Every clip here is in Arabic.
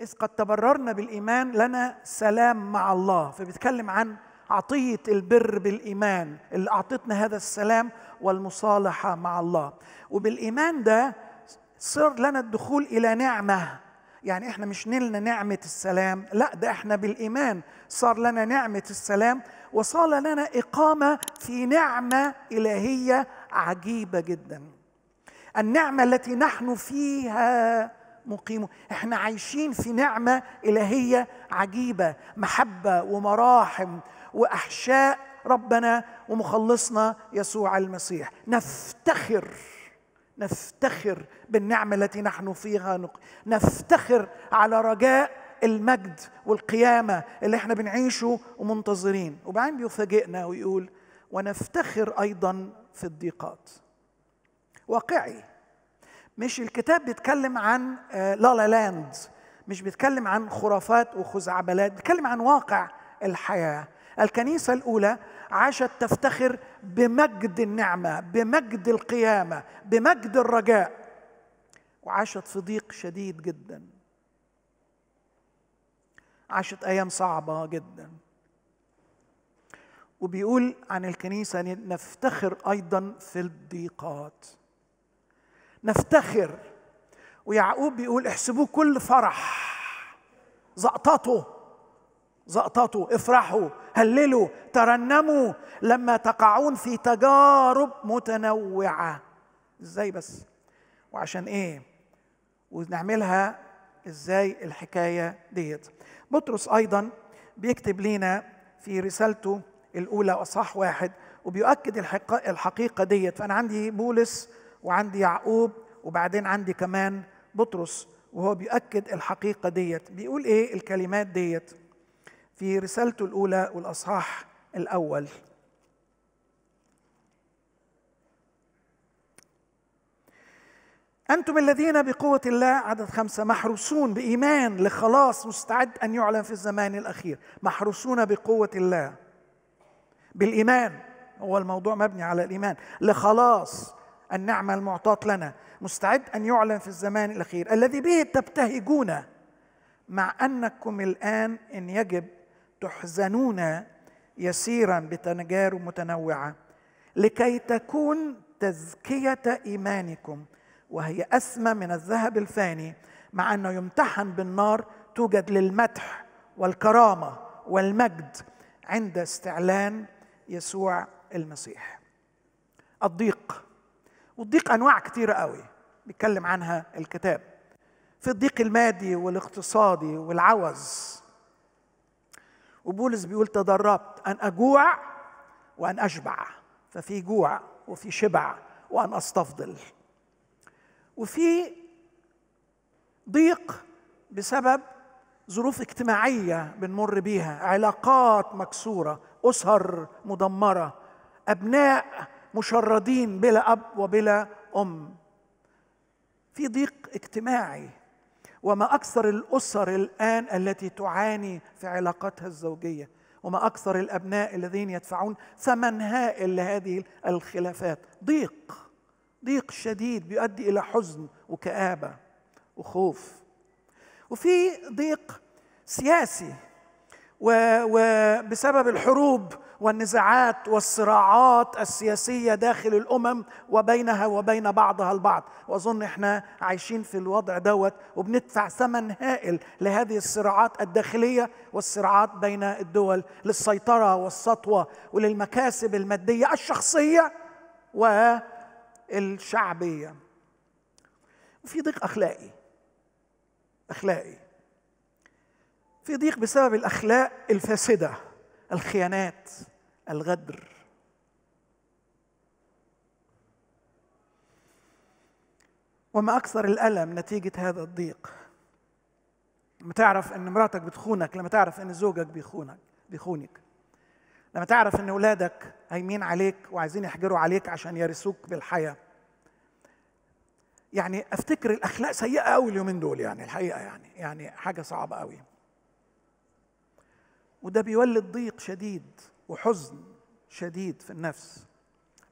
إذ قد تبررنا بالإيمان لنا سلام مع الله فبيتكلم عن عطية البر بالإيمان اللي أعطتنا هذا السلام والمصالحة مع الله وبالإيمان ده صار لنا الدخول إلى نعمة يعني احنا مش نلنا نعمة السلام لا ده احنا بالإيمان صار لنا نعمة السلام وصار لنا إقامة في نعمة إلهية عجيبة جدا النعمة التي نحن فيها مقيمون احنا عايشين في نعمه الهيه عجيبه محبه ومراحم واحشاء ربنا ومخلصنا يسوع المسيح نفتخر نفتخر بالنعمه التي نحن فيها نفتخر على رجاء المجد والقيامه اللي احنا بنعيشه ومنتظرين وبعدين بيفاجئنا ويقول ونفتخر ايضا في الضيقات واقعي مش الكتاب بيتكلم عن آه، لا لا لاند مش بيتكلم عن خرافات وخزعبلات بيتكلم عن واقع الحياه الكنيسه الاولى عاشت تفتخر بمجد النعمه بمجد القيامه بمجد الرجاء وعاشت في ضيق شديد جدا عاشت ايام صعبه جدا وبيقول عن الكنيسه نفتخر ايضا في الضيقات نفتخر ويعقوب بيقول احسبوه كل فرح زقطته زقطته افرحوا هللوا ترنموا لما تقعون في تجارب متنوعه ازاي بس وعشان ايه ونعملها ازاي الحكايه ديت بطرس ايضا بيكتب لنا في رسالته الاولى اصح واحد وبيؤكد الحقيقه ديت فانا عندي بولس وعندي يعقوب وبعدين عندي كمان بطرس وهو بيؤكد الحقيقة ديت بيقول إيه الكلمات ديت في رسالته الأولى والأصحاح الأول أنتم الذين بقوة الله عدد خمسة محروسون بإيمان لخلاص مستعد أن يعلن في الزمان الأخير محروسون بقوة الله بالإيمان هو الموضوع مبني على الإيمان لخلاص النعمة المعطاة لنا مستعد أن يعلن في الزمان الأخير الذي به تبتهجون مع أنكم الآن إن يجب تحزنون يسيرا بتجارب متنوعة لكي تكون تزكية إيمانكم وهي أسمى من الذهب الفاني مع أنه يمتحن بالنار توجد للمدح والكرامة والمجد عند استعلان يسوع المسيح الضيق والضيق انواع كتيره قوي بيتكلم عنها الكتاب في الضيق المادي والاقتصادي والعوز وبولس بيقول تدربت ان اجوع وان اشبع ففي جوع وفي شبع وان استفضل وفي ضيق بسبب ظروف اجتماعيه بنمر بيها علاقات مكسوره اسر مدمره ابناء مشردين بلا اب وبلا ام في ضيق اجتماعي وما اكثر الاسر الان التي تعاني في علاقاتها الزوجيه وما اكثر الابناء الذين يدفعون ثمن هائل لهذه الخلافات ضيق ضيق شديد بيؤدي الى حزن وكابه وخوف وفي ضيق سياسي وبسبب الحروب والنزاعات والصراعات السياسيه داخل الامم وبينها وبين بعضها البعض واظن احنا عايشين في الوضع دوت وبندفع ثمن هائل لهذه الصراعات الداخليه والصراعات بين الدول للسيطره والسطوه وللمكاسب الماديه الشخصيه والشعبيه وفي ضيق اخلاقي اخلاقي في ضيق بسبب الاخلاق الفاسده الخيانات الغدر وما اكثر الالم نتيجه هذا الضيق لما تعرف ان مراتك بتخونك لما تعرف ان زوجك بيخونك بيخونك لما تعرف ان اولادك هايمين عليك وعايزين يحجروا عليك عشان يرثوك بالحياه يعني افتكر الاخلاق سيئه قوي اليومين دول يعني الحقيقه يعني يعني حاجه صعبه قوي وده بيولد ضيق شديد وحزن شديد في النفس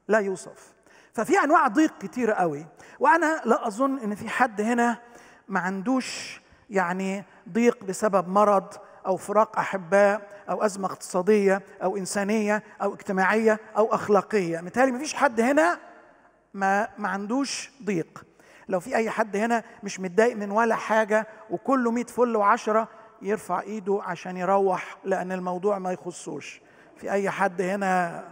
لا يوصف ففي انواع ضيق كتير قوي وانا لا اظن ان في حد هنا ما عندوش يعني ضيق بسبب مرض او فراق احباء او ازمه اقتصاديه او انسانيه او اجتماعيه او اخلاقيه متهيألي ما فيش حد هنا ما ما عندوش ضيق لو في اي حد هنا مش متضايق من ولا حاجه وكله 100 فل و10 يرفع ايده عشان يروح لان الموضوع ما يخصوش في اي حد هنا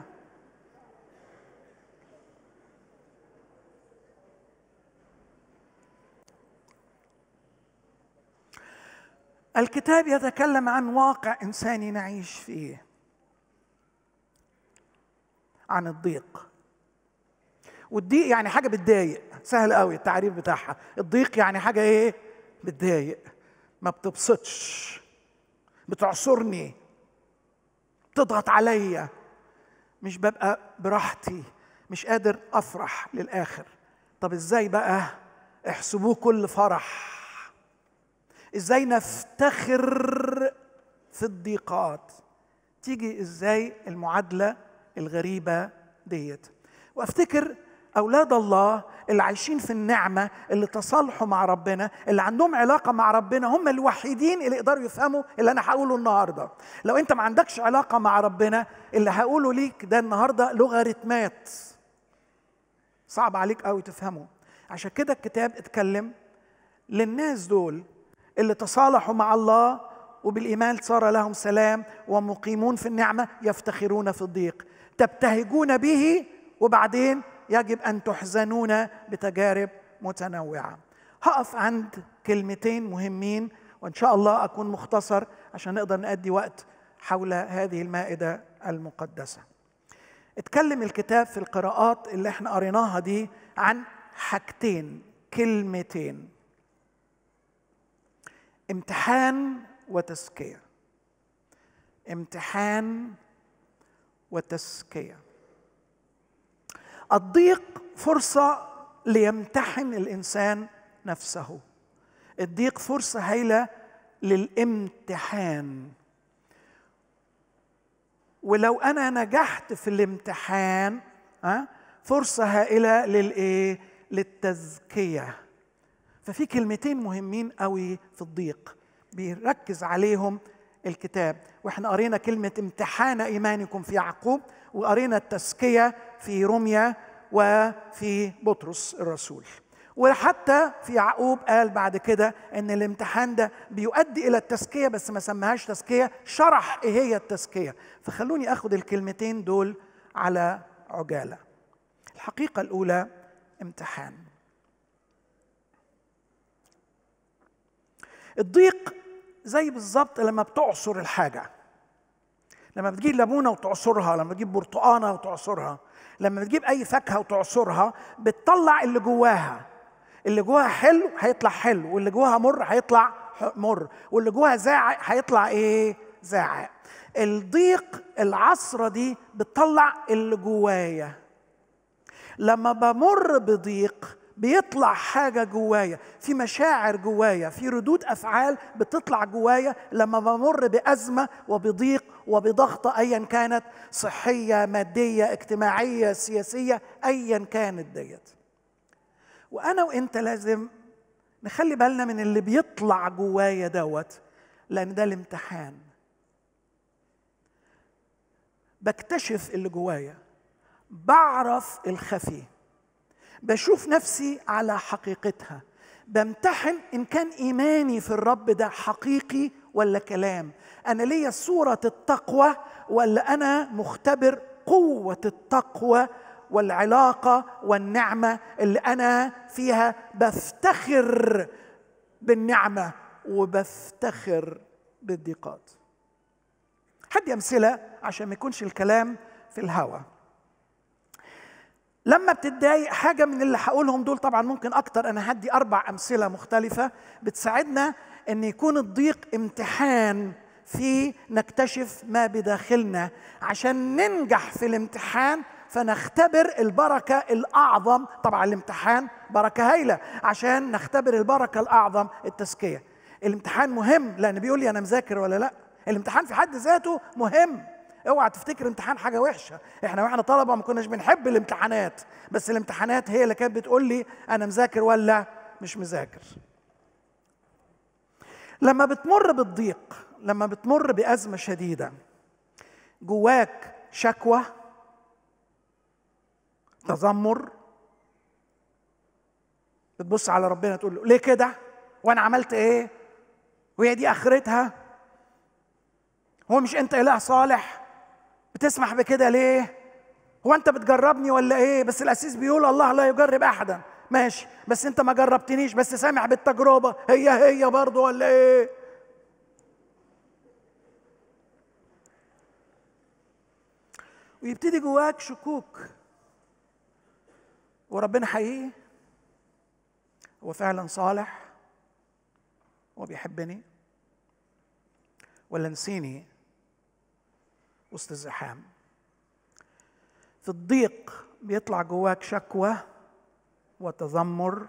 الكتاب يتكلم عن واقع انساني نعيش فيه عن الضيق والضيق يعني حاجه بتضايق سهل قوي التعريف بتاعها الضيق يعني حاجه ايه بتضايق ما بتبسطش بتعصرني بتضغط عليا مش ببقى براحتي مش قادر افرح للاخر طب ازاي بقى احسبوه كل فرح ازاي نفتخر في الضيقات تيجي ازاي المعادله الغريبه ديت وافتكر أولاد الله اللي عايشين في النعمة اللي تصالحوا مع ربنا اللي عندهم علاقة مع ربنا هم الوحيدين اللي يقدروا يفهموا اللي أنا هقوله النهاردة لو أنت ما عندكش علاقة مع ربنا اللي هقوله ليك ده النهاردة لوغاريتمات صعب عليك قوي تفهمه عشان كده الكتاب اتكلم للناس دول اللي تصالحوا مع الله وبالإيمان صار لهم سلام ومقيمون في النعمة يفتخرون في الضيق تبتهجون به وبعدين يجب ان تحزنون بتجارب متنوعه هقف عند كلمتين مهمين وان شاء الله اكون مختصر عشان نقدر نأدي وقت حول هذه المائده المقدسه اتكلم الكتاب في القراءات اللي احنا قريناها دي عن حاجتين كلمتين امتحان وتزكيه امتحان وتزكيه الضيق فرصة ليمتحن الإنسان نفسه الضيق فرصة هايلة للامتحان ولو أنا نجحت في الامتحان آه، فرصة هائلة للإيه؟ للتزكية ففي كلمتين مهمين قوي في الضيق بيركز عليهم الكتاب واحنا قرينا كلمة امتحان إيمانكم في يعقوب وقرينا التزكية في روميا وفي بطرس الرسول وحتى في يعقوب قال بعد كده ان الامتحان ده بيؤدي الى التزكيه بس ما سماهاش تزكيه شرح ايه هي التزكيه فخلوني اخد الكلمتين دول على عجاله الحقيقه الاولى امتحان الضيق زي بالظبط لما بتعصر الحاجه لما بتجيب ليمونه وتعصرها لما بتجيب برتقانه وتعصرها لما بتجيب اي فاكهه وتعصرها بتطلع اللي جواها اللي جواها حلو هيطلع حلو واللي جواها مر هيطلع مر واللي جواها زاعق هيطلع ايه زاعق الضيق العصره دي بتطلع اللي جوايا لما بمر بضيق بيطلع حاجه جوايا في مشاعر جوايا في ردود افعال بتطلع جوايا لما بمر بازمه وبضيق وبضغط ايا كانت صحيه ماديه اجتماعيه سياسيه ايا كانت ديت وانا وانت لازم نخلي بالنا من اللي بيطلع جوايا دوت لان ده الامتحان بكتشف اللي جوايا بعرف الخفي بشوف نفسي على حقيقتها بمتحن ان كان ايماني في الرب ده حقيقي ولا كلام انا ليا صوره التقوى ولا انا مختبر قوه التقوى والعلاقه والنعمه اللي انا فيها بفتخر بالنعمه وبفتخر بالضيقات هدي امثله عشان ما يكونش الكلام في الهوى لما بتتضايق حاجة من اللي هقولهم دول طبعا ممكن أكتر أنا هدي أربع أمثلة مختلفة بتساعدنا إن يكون الضيق امتحان في نكتشف ما بداخلنا عشان ننجح في الامتحان فنختبر البركة الأعظم طبعا الامتحان بركة هايلة عشان نختبر البركة الأعظم التزكية الامتحان مهم لأن بيقول لي أنا مذاكر ولا لأ الامتحان في حد ذاته مهم اوعى تفتكر امتحان حاجه وحشه احنا واحنا طلبه ما كناش بنحب الامتحانات بس الامتحانات هي اللي كانت بتقول لي انا مذاكر ولا مش مذاكر لما بتمر بالضيق لما بتمر بازمه شديده جواك شكوى تذمر بتبص على ربنا تقول له ليه كده وانا عملت ايه وهي دي اخرتها هو مش انت اله صالح بتسمح بكده ليه؟ هو انت بتجربني ولا ايه؟ بس الاسيس بيقول الله لا يجرب احدا، ماشي بس انت ما جربتنيش بس سامع بالتجربه هي هي برضه ولا ايه؟ ويبتدي جواك شكوك وربنا حقيقي هو فعلا صالح وبيحبني ولا نسيني وسط الزحام في الضيق بيطلع جواك شكوى وتذمر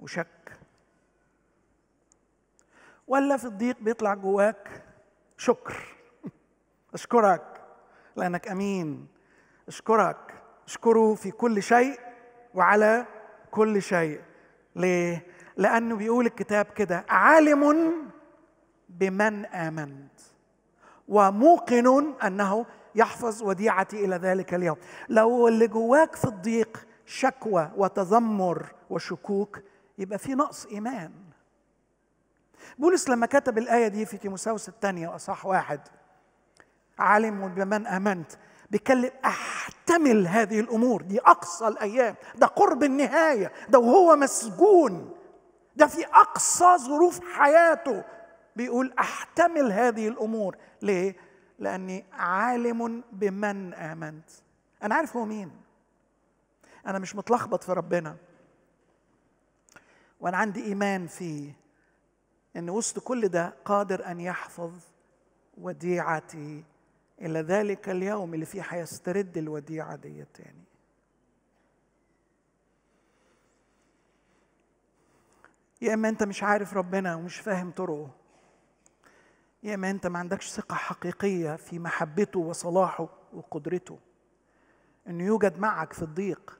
وشك ولا في الضيق بيطلع جواك شكر اشكرك لانك امين اشكرك اشكره في كل شيء وعلى كل شيء ليه لانه بيقول الكتاب كده عالم بمن امنت وموقن انه يحفظ وديعتي الى ذلك اليوم لو اللي جواك في الضيق شكوى وتذمر وشكوك يبقى في نقص ايمان بولس لما كتب الايه دي في تيموساوس الثانيه واصح واحد عالم بمن امنت بيتكلم احتمل هذه الامور دي اقصى الايام ده قرب النهايه ده وهو مسجون ده في اقصى ظروف حياته بيقول احتمل هذه الامور ليه لاني عالم بمن امنت انا عارف هو مين انا مش متلخبط في ربنا وانا عندي ايمان فيه ان وسط كل ده قادر ان يحفظ وديعتي الى ذلك اليوم اللي فيه هيسترد الوديعه دي تاني يا اما انت مش عارف ربنا ومش فاهم طرقه يا ما انت ما عندكش ثقه حقيقيه في محبته وصلاحه وقدرته انه يوجد معك في الضيق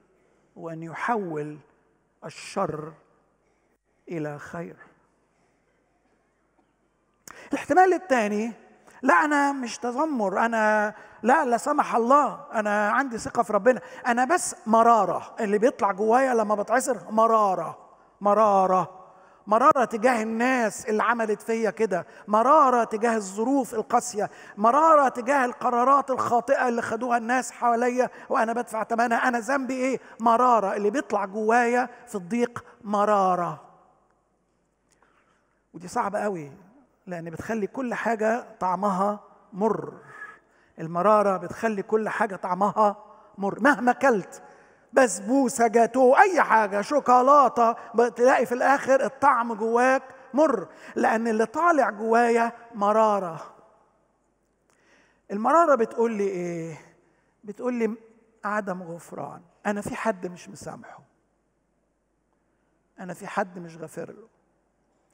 وان يحول الشر الى خير الاحتمال الثاني لا انا مش تذمر انا لا لا سمح الله انا عندي ثقه في ربنا انا بس مراره اللي بيطلع جوايا لما بتعصر مراره مراره مرارة تجاه الناس اللي عملت فيا كده مرارة تجاه الظروف القاسية مرارة تجاه القرارات الخاطئة اللي خدوها الناس حواليا وأنا بدفع ثمنها أنا ذنبي إيه مرارة اللي بيطلع جوايا في الضيق مرارة ودي صعبة قوي لأن بتخلي كل حاجة طعمها مر المرارة بتخلي كل حاجة طعمها مر مهما كلت بسبوسه جاتو اي حاجه شوكولاته تلاقي في الاخر الطعم جواك مر لان اللي طالع جوايا مراره المراره بتقول لي ايه بتقول لي عدم غفران انا في حد مش مسامحه انا في حد مش غافر له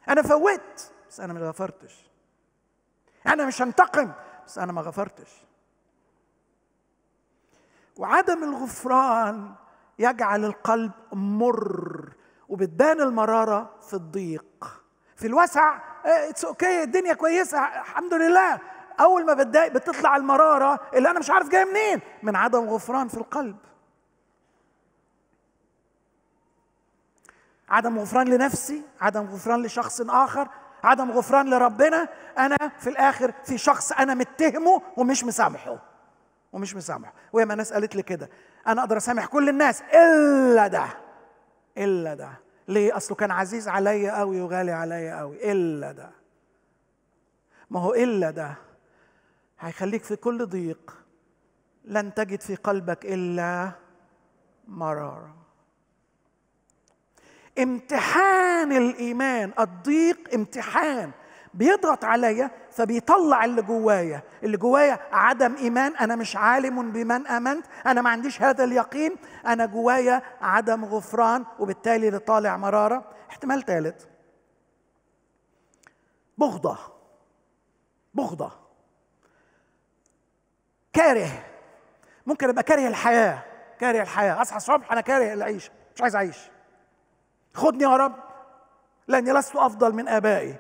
انا فوت بس انا ما غفرتش انا مش هنتقم بس انا ما غفرتش وعدم الغفران يجعل القلب مر وبتبان المرارة في الضيق في الوسع اتس آه، اوكي okay. الدنيا كويسة الحمد لله أول ما بتضايق بتطلع المرارة اللي أنا مش عارف جاية منين من عدم غفران في القلب عدم غفران لنفسي عدم غفران لشخص آخر عدم غفران لربنا أنا في الآخر في شخص أنا متهمه ومش مسامحه ومش مسامحه وهي ما ناس قالت لي كده انا اقدر اسامح كل الناس الا ده الا ده ليه اصله كان عزيز عليا قوي وغالي عليا قوي الا ده ما هو الا ده هيخليك في كل ضيق لن تجد في قلبك الا مراره امتحان الايمان الضيق امتحان بيضغط عليا فبيطلع اللي جوايا اللي جوايا عدم ايمان انا مش عالم بمن امنت انا ما عنديش هذا اليقين انا جوايا عدم غفران وبالتالي اللي طالع مراره احتمال ثالث بغضه بغضه كاره ممكن ابقى كاره الحياه كاره الحياه اصحى الصبح انا كاره العيشه مش عايز اعيش خدني يا رب لاني لست افضل من ابائي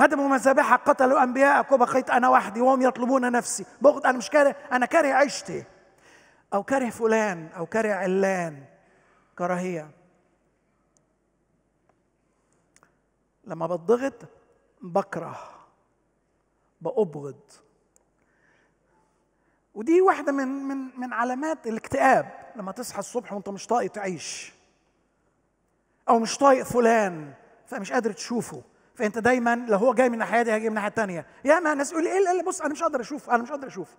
هدموا مذابحك قتلوا انبيائك وبقيت انا وحدي وهم يطلبون نفسي بغض انا مش كاره انا كاره عيشتي او كاره فلان او كاره علان كراهيه لما بتضغط بكره بأبغض ودي واحدة من من من علامات الاكتئاب لما تصحى الصبح وانت مش طايق تعيش أو مش طايق فلان فمش قادر تشوفه فانت دايما لو هو جاي من الناحيه دي هيجي من الناحيه الثانيه ياما الناس يقول لي إيه،, إيه،, ايه بص انا مش هقدر اشوف انا مش هقدر اشوف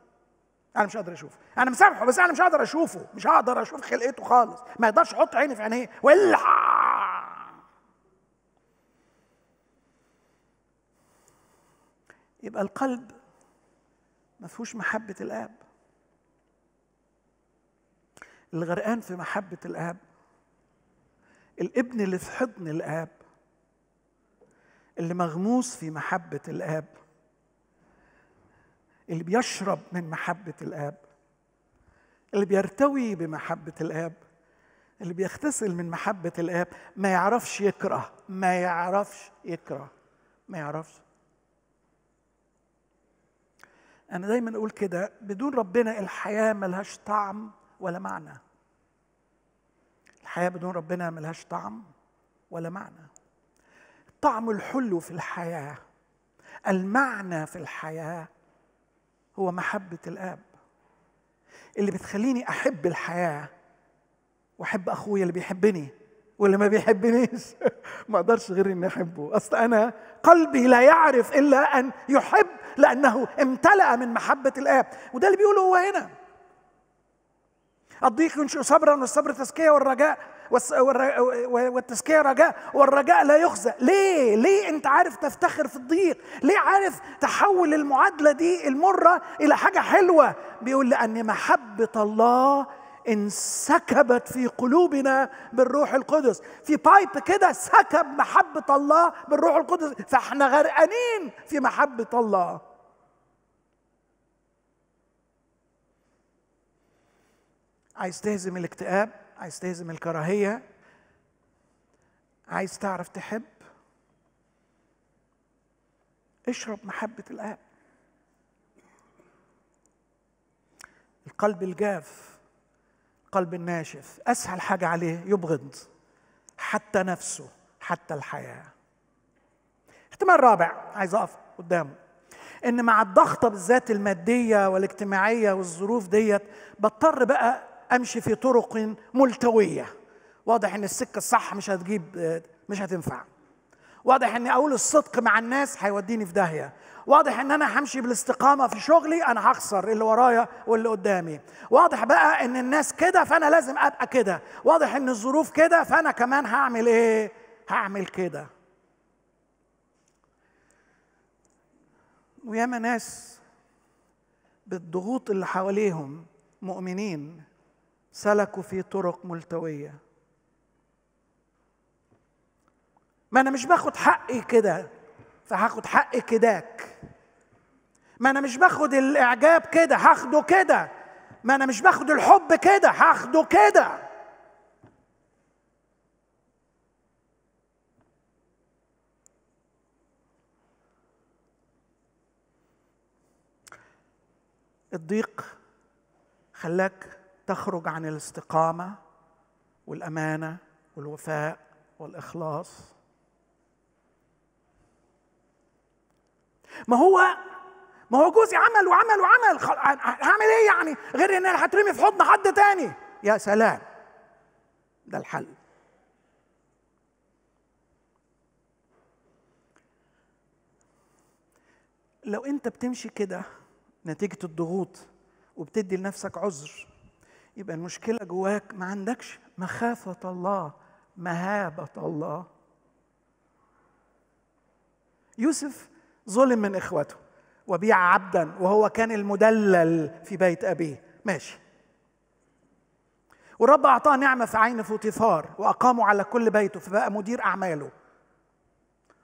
انا مش هقدر اشوفه انا مسامحه بس انا مش هقدر اشوفه مش هقدر اشوف خلقته خالص ما يقدرش احط عيني في عينيه ولا يبقى القلب ما فيهوش محبه الاب الغرقان في محبه الاب الابن اللي في حضن الاب اللي مغموس في محبة الآب اللي بيشرب من محبة الآب اللي بيرتوي بمحبة الآب اللي بيغتسل من محبة الآب ما يعرفش يكره ما يعرفش يكره ما يعرفش أنا دايما أقول كده بدون ربنا الحياة ملهاش طعم ولا معنى الحياة بدون ربنا ملهاش طعم ولا معنى الطعم الحلو في الحياه المعنى في الحياه هو محبه الاب اللي بتخليني احب الحياه واحب اخويا اللي بيحبني واللي ما بيحبنيش ما اقدرش غير اني احبه اصل انا قلبي لا يعرف الا ان يحب لانه امتلأ من محبه الاب وده اللي بيقوله هو هنا الضيق ينشئ صبرا والصبر تزكيه والرجاء والتزكيه رجاء والرجاء لا يخزى ليه ليه انت عارف تفتخر في الضيق ليه عارف تحول المعادله دي المره الى حاجه حلوه بيقول لان محبه الله انسكبت في قلوبنا بالروح القدس في بايب كده سكب محبة الله بالروح القدس فاحنا غرقانين في محبة الله عايز تهزم الاكتئاب عايز تهزم الكراهيه عايز تعرف تحب اشرب محبه الاب القلب الجاف القلب الناشف اسهل حاجه عليه يبغض حتى نفسه حتى الحياه احتمال رابع عايز اقف قدامه ان مع الضغطه بالذات الماديه والاجتماعيه والظروف ديت بضطر بقى امشي في طرق ملتويه واضح ان السكه الصح مش هتجيب مش هتنفع واضح ان اقول الصدق مع الناس هيوديني في داهيه واضح ان انا همشي بالاستقامه في شغلي انا هخسر اللي ورايا واللي قدامي واضح بقى ان الناس كده فانا لازم ابقى كده واضح ان الظروف كده فانا كمان هعمل ايه هعمل كده وياما ناس بالضغوط اللي حواليهم مؤمنين سلكوا في طرق ملتويه ما انا مش باخد حقي كده فهاخد حقي كداك ما انا مش باخد الاعجاب كده هاخده كده ما انا مش باخد الحب كده هاخده كده الضيق خلاك تخرج عن الاستقامه والامانه والوفاء والاخلاص ما هو ما هو جوزي عمل وعمل وعمل هعمل ايه يعني غير ان انا هترمي في حضن حد تاني يا سلام ده الحل لو انت بتمشي كده نتيجه الضغوط وبتدي لنفسك عذر يبقى المشكلة جواك ما عندكش مخافة الله مهابة الله يوسف ظلم من إخوته وبيع عبدا وهو كان المدلل في بيت أبيه ماشي ورب أعطاه نعمة في عين فوتيفار وأقامه على كل بيته فبقى مدير أعماله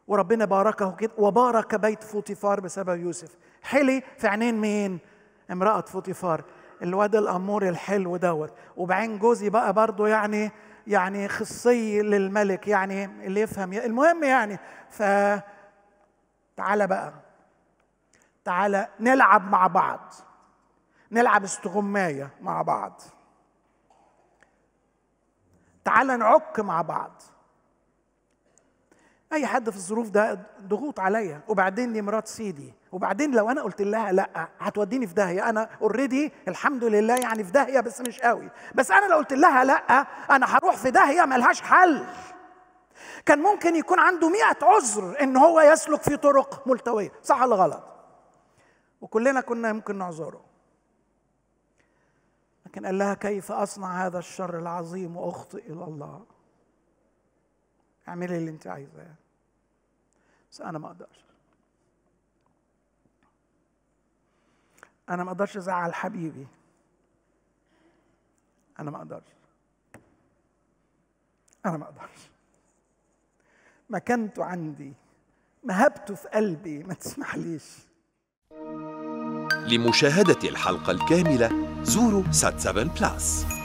وربنا باركه كده وبارك بيت فوتيفار بسبب يوسف حلي في عينين مين امرأة فوتيفار الواد الامور الحلو دوت وبعين جوزي بقى برضه يعني يعني خصي للملك يعني اللي يفهم المهم يعني ف تعالى بقى تعالى نلعب مع بعض نلعب استغمايه مع بعض تعالى نعك مع بعض اي حد في الظروف ده ضغوط عليا وبعدين دي مرات سيدي وبعدين لو انا قلت لها لا هتوديني في داهيه انا اوريدي الحمد لله يعني في داهيه بس مش قوي بس انا لو قلت لها لا انا هروح في داهيه ملهاش حل كان ممكن يكون عنده مئة عذر ان هو يسلك في طرق ملتويه صح ولا غلط وكلنا كنا ممكن نعذره لكن قال لها كيف اصنع هذا الشر العظيم واخطئ الى الله اعملي اللي انت عايزاه بس انا ما اقدرش انا ما اقدرش ازعل حبيبي انا ما اقدرش انا ما اقدرش مكانته عندي مهبته في قلبي ما تسمحليش لمشاهدة الحلقة الكاملة زوروا سات 7 بلاس